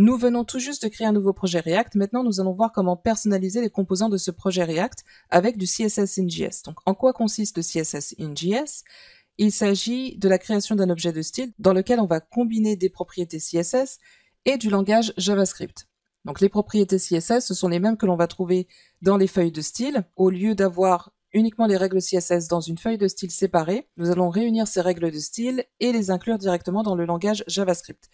Nous venons tout juste de créer un nouveau projet React. Maintenant, nous allons voir comment personnaliser les composants de ce projet React avec du CSS in JS. Donc, en quoi consiste le CSS JS Il s'agit de la création d'un objet de style dans lequel on va combiner des propriétés CSS et du langage JavaScript. Donc, les propriétés CSS, ce sont les mêmes que l'on va trouver dans les feuilles de style. Au lieu d'avoir uniquement les règles CSS dans une feuille de style séparée, nous allons réunir ces règles de style et les inclure directement dans le langage JavaScript.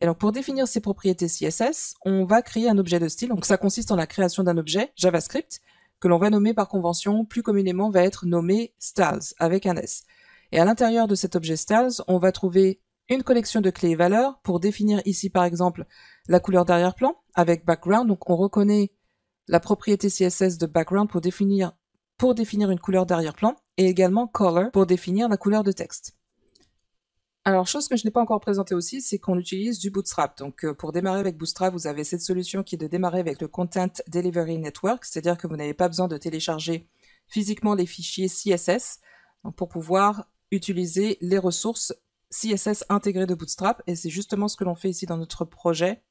Alors pour définir ces propriétés CSS, on va créer un objet de style. Donc ça consiste en la création d'un objet JavaScript que l'on va nommer par convention, plus communément va être nommé styles avec un S. Et à l'intérieur de cet objet styles, on va trouver une collection de clés et valeurs pour définir ici par exemple la couleur d'arrière-plan avec background. Donc on reconnaît la propriété CSS de background pour définir, pour définir une couleur d'arrière-plan et également color pour définir la couleur de texte. Alors, chose que je n'ai pas encore présentée aussi, c'est qu'on utilise du Bootstrap. Donc, euh, pour démarrer avec Bootstrap, vous avez cette solution qui est de démarrer avec le Content Delivery Network, c'est-à-dire que vous n'avez pas besoin de télécharger physiquement les fichiers CSS pour pouvoir utiliser les ressources CSS intégrées de Bootstrap. Et c'est justement ce que l'on fait ici dans notre projet.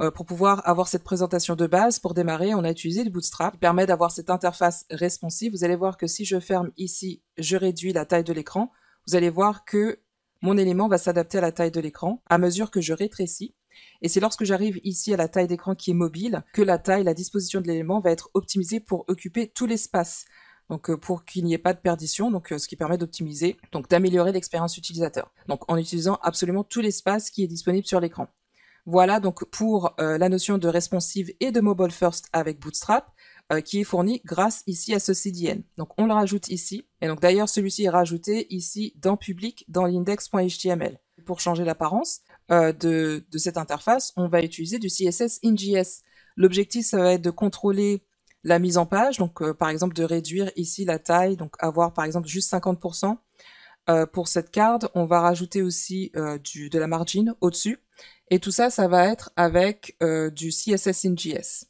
Euh, pour pouvoir avoir cette présentation de base, pour démarrer, on a utilisé le Bootstrap qui permet d'avoir cette interface responsive. Vous allez voir que si je ferme ici, je réduis la taille de l'écran. Vous allez voir que mon élément va s'adapter à la taille de l'écran à mesure que je rétrécis. Et c'est lorsque j'arrive ici à la taille d'écran qui est mobile que la taille, la disposition de l'élément va être optimisée pour occuper tout l'espace. Donc euh, pour qu'il n'y ait pas de perdition, donc euh, ce qui permet d'optimiser, donc d'améliorer l'expérience utilisateur. Donc en utilisant absolument tout l'espace qui est disponible sur l'écran. Voilà donc pour euh, la notion de responsive et de mobile first avec Bootstrap. Euh, qui est fourni grâce ici à ce CDN. Donc on le rajoute ici, et donc d'ailleurs celui-ci est rajouté ici dans public dans l'index.html. Pour changer l'apparence euh, de, cette interface, on va utiliser du CSS in JS. L'objectif, ça va être de contrôler la mise en page, donc euh, par exemple de réduire ici la taille, donc avoir par exemple juste 50%. pour cette carte, on va rajouter aussi de la margin au-dessus. Et tout ça, ça va être avec du CSS in JS.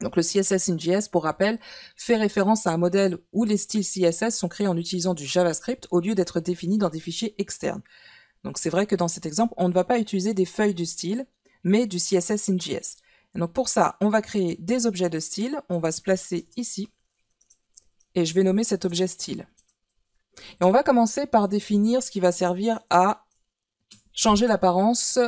Donc le CSS in JS, pour rappel, fait référence à un modèle où les styles CSS sont créés en utilisant du JavaScript au lieu d'être définis dans des fichiers externes. Donc c'est vrai que dans cet exemple, on ne va pas utiliser des feuilles du style, mais du CSS in JS. donc pour ça, on va créer des objets de style, on va se placer ici, et je vais nommer cet objet style. Et on va commencer par définir ce qui va servir à changer l'apparence,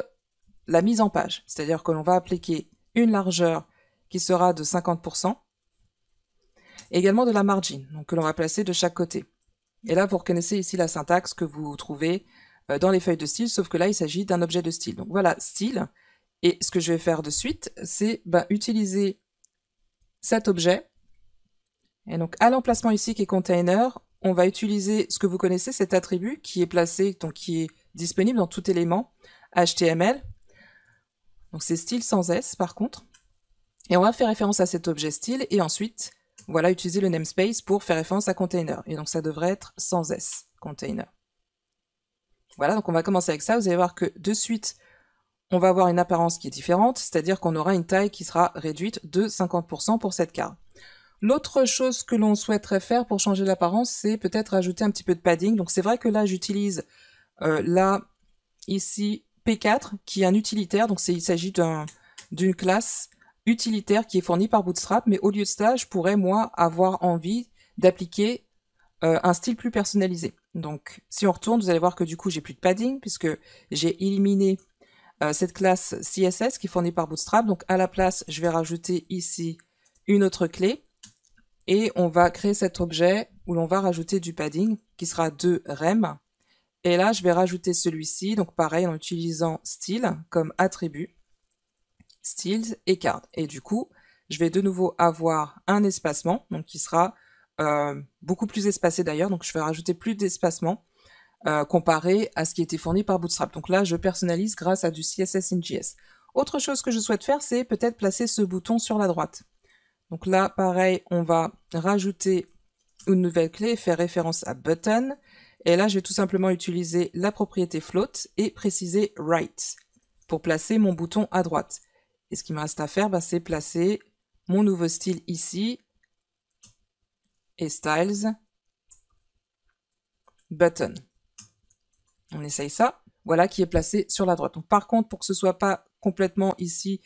la mise en page. C'est-à-dire que l'on va appliquer une largeur qui sera de 50%, et également de la margin, donc que l'on va placer de chaque côté. Et là, vous reconnaissez ici la syntaxe que vous trouvez euh, dans les feuilles de style, sauf que là, il s'agit d'un objet de style. Donc voilà, style. Et ce que je vais faire de suite, c'est ben, utiliser cet objet. Et donc à l'emplacement ici qui est container, on va utiliser ce que vous connaissez, cet attribut qui est placé, donc qui est disponible dans tout élément HTML. Donc c'est style sans S par contre. Et on va faire référence à cet objet style et ensuite, voilà, utiliser le namespace pour faire référence à container. Et donc ça devrait être sans S, container. Voilà, donc on va commencer avec ça. Vous allez voir que de suite, on va avoir une apparence qui est différente, c'est-à-dire qu'on aura une taille qui sera réduite de 50% pour cette carte. L'autre chose que l'on souhaiterait faire pour changer l'apparence, c'est peut-être ajouter un petit peu de padding. Donc c'est vrai que là, j'utilise euh, là, ici, P4, qui est un utilitaire. Donc il s'agit d'une classe utilitaire qui est fourni par Bootstrap, mais au lieu de ça, je pourrais moi avoir envie d'appliquer euh, un style plus personnalisé. Donc si on retourne, vous allez voir que du coup j'ai plus de padding puisque j'ai éliminé euh, cette classe CSS qui est fournie par Bootstrap. Donc à la place, je vais rajouter ici une autre clé et on va créer cet objet où l'on va rajouter du padding qui sera de rem. Et là, je vais rajouter celui-ci, donc pareil en utilisant style comme attribut styles et Cards. Et du coup, je vais de nouveau avoir un espacement, donc qui sera euh, beaucoup plus espacé d'ailleurs, donc je vais rajouter plus d'espacement euh, comparé à ce qui était fourni par Bootstrap. Donc là, je personnalise grâce à du CSS in JS. Autre chose que je souhaite faire, c'est peut-être placer ce bouton sur la droite. Donc là, pareil, on va rajouter une nouvelle clé, faire référence à button, et là, je vais tout simplement utiliser la propriété float et préciser right pour placer mon bouton à droite. Et ce qui me reste à faire, bah, c'est placer mon nouveau style ici et styles button. On essaye ça. Voilà qui est placé sur la droite. Donc, par contre, pour que ce ne soit pas complètement ici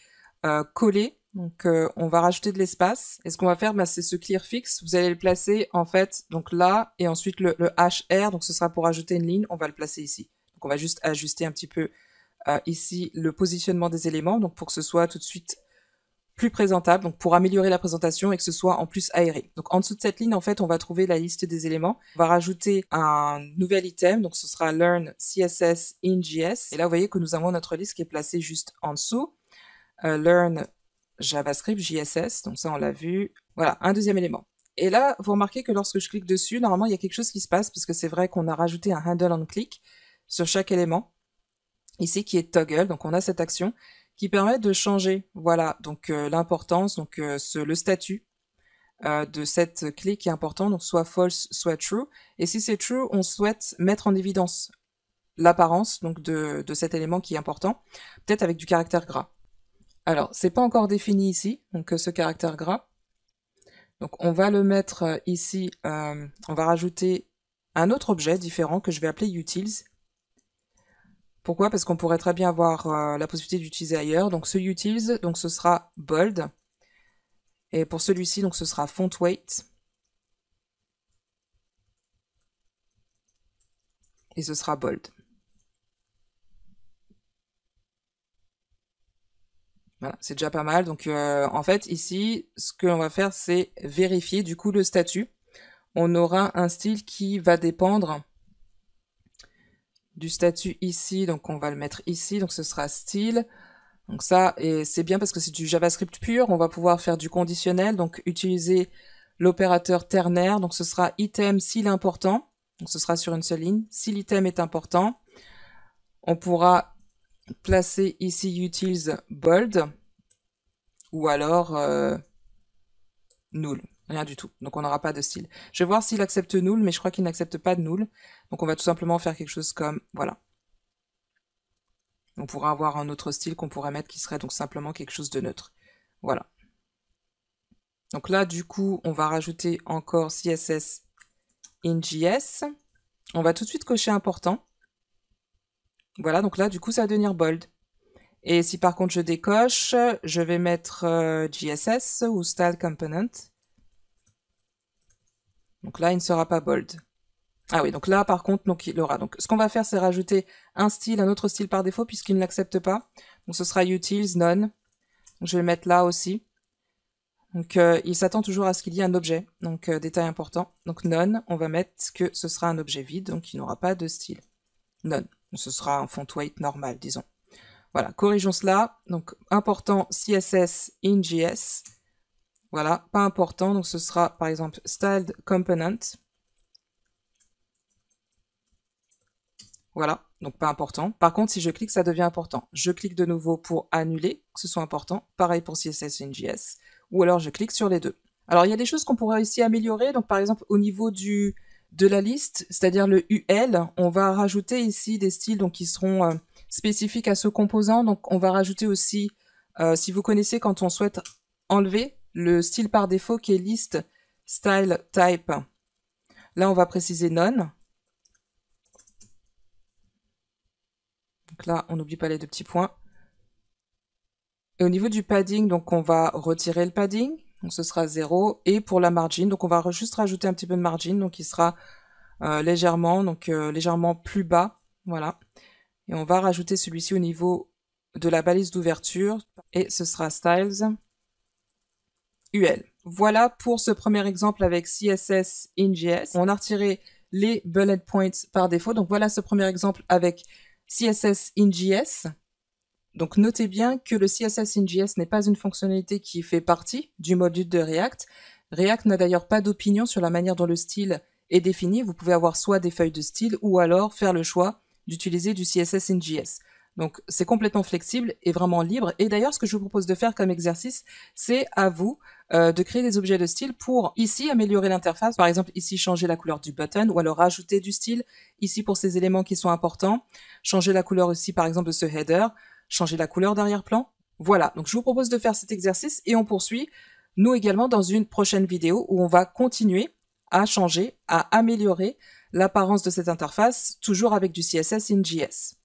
euh, collé, donc euh, on va rajouter de l'espace. Et ce qu'on va faire, bah, c'est ce clear fixe. Vous allez le placer en fait donc là et ensuite le, le HR. Donc ce sera pour ajouter une ligne. On va le placer ici. Donc on va juste ajuster un petit peu euh, ici le positionnement des éléments, donc pour que ce soit tout de suite plus présentable, donc pour améliorer la présentation et que ce soit en plus aéré. Donc en dessous de cette ligne, en fait, on va trouver la liste des éléments. On va rajouter un nouvel item, donc ce sera Learn CSS in JS. Et là, vous voyez que nous avons notre liste qui est placée juste en dessous. Euh, learn JavaScript JSS, donc ça on l'a vu. Voilà, un deuxième élément. Et là, vous remarquez que lorsque je clique dessus, normalement, il y a quelque chose qui se passe, parce que c'est vrai qu'on a rajouté un handle on click sur chaque élément ici qui est toggle. Donc on a cette action qui permet de changer, voilà, donc euh, l'importance, donc euh, le statut euh, de cette clé qui est important, donc soit false, soit true. Et si c'est true, on souhaite mettre en évidence l'apparence donc de, cet élément qui est important, peut-être avec du caractère gras. Alors, c'est pas encore défini ici, donc ce caractère gras. Donc on va le mettre ici, on va rajouter un autre objet différent que je vais appeler utils, pourquoi Parce qu'on pourrait très bien avoir euh, la possibilité d'utiliser ailleurs. Donc ce utils, donc ce sera bold. Et pour celui-ci, donc ce sera font weight. Et ce sera bold. Voilà, c'est déjà pas mal. Donc euh, en fait, ici, ce que l'on va faire, c'est vérifier du coup le statut. On aura un style qui va dépendre du statut ici, donc on va le mettre ici, donc ce sera style. Donc ça, et c'est bien parce que c'est du JavaScript pur, on va pouvoir faire du conditionnel, donc utiliser l'opérateur ternaire, donc ce sera item si l'important important, donc ce sera sur une seule ligne, si l'item est important, on pourra placer ici utils bold, ou alors euh, null. Rien du tout. Donc on n'aura pas de style. Je vais voir s'il accepte null, mais je crois qu'il n'accepte pas de null. Donc on va tout simplement faire quelque chose comme... Voilà. On pourra avoir un autre style qu'on pourrait mettre qui serait donc simplement quelque chose de neutre. Voilà. Donc là, du coup, on va rajouter encore CSS in JS. On va tout de suite cocher important. Voilà, donc là, du coup, ça va devenir bold. Et si par contre je décoche, je vais mettre euh, ou style component. Donc là, il ne sera pas bold. Ah oui, donc là, par contre, il aura. Donc ce qu'on va faire, c'est rajouter un style, un autre style par défaut, puisqu'il ne l'accepte pas. Donc ce sera utils, none. je vais le mettre là aussi. Donc euh, il s'attend toujours à ce qu'il y ait un objet, donc euh, détail important. Donc none, on va mettre que ce sera un objet vide, donc il n'aura pas de style. None. ce sera un font weight normal, disons. Voilà, corrigeons cela. Donc important CSS in JS. Voilà, pas important. Donc ce sera par exemple styled component. Voilà, donc pas important. Par contre, si je clique, ça devient important. Je clique de nouveau pour annuler, que ce soit important. Pareil pour CSS et NGS. Ou alors je clique sur les deux. Alors il y a des choses qu'on pourrait aussi améliorer. Donc par exemple, au niveau du, de la liste, c'est-à-dire le UL, on va rajouter ici des styles donc, qui seront euh, spécifiques à ce composant. Donc on va rajouter aussi, euh, si vous connaissez quand on souhaite enlever, le style par défaut qui est list style type. Là, on va préciser none. Donc là, on n'oublie pas les deux petits points. Et au niveau du padding, donc on va retirer le padding, donc ce sera 0. Et pour la margin, donc on va juste rajouter un petit peu de margin, donc il sera euh, légèrement, donc euh, légèrement plus bas, voilà. Et on va rajouter celui-ci au niveau de la balise d'ouverture, et ce sera styles. Voilà pour ce premier exemple avec CSS InJS. On a retiré les bullet points par défaut. Donc voilà ce premier exemple avec CSS InJS. Donc notez bien que le CSS InJS n'est pas une fonctionnalité qui fait partie du module de React. React n'a d'ailleurs pas d'opinion sur la manière dont le style est défini. Vous pouvez avoir soit des feuilles de style ou alors faire le choix d'utiliser du CSS JS. Donc c'est complètement flexible et vraiment libre. Et d'ailleurs, ce que je vous propose de faire comme exercice, c'est à vous euh, de créer des objets de style pour ici améliorer l'interface, par exemple ici changer la couleur du button ou alors rajouter du style ici pour ces éléments qui sont importants, changer la couleur aussi par exemple de ce header, changer la couleur d'arrière-plan. Voilà, donc je vous propose de faire cet exercice et on poursuit, nous également, dans une prochaine vidéo où on va continuer à changer, à améliorer l'apparence de cette interface, toujours avec du CSS in JS.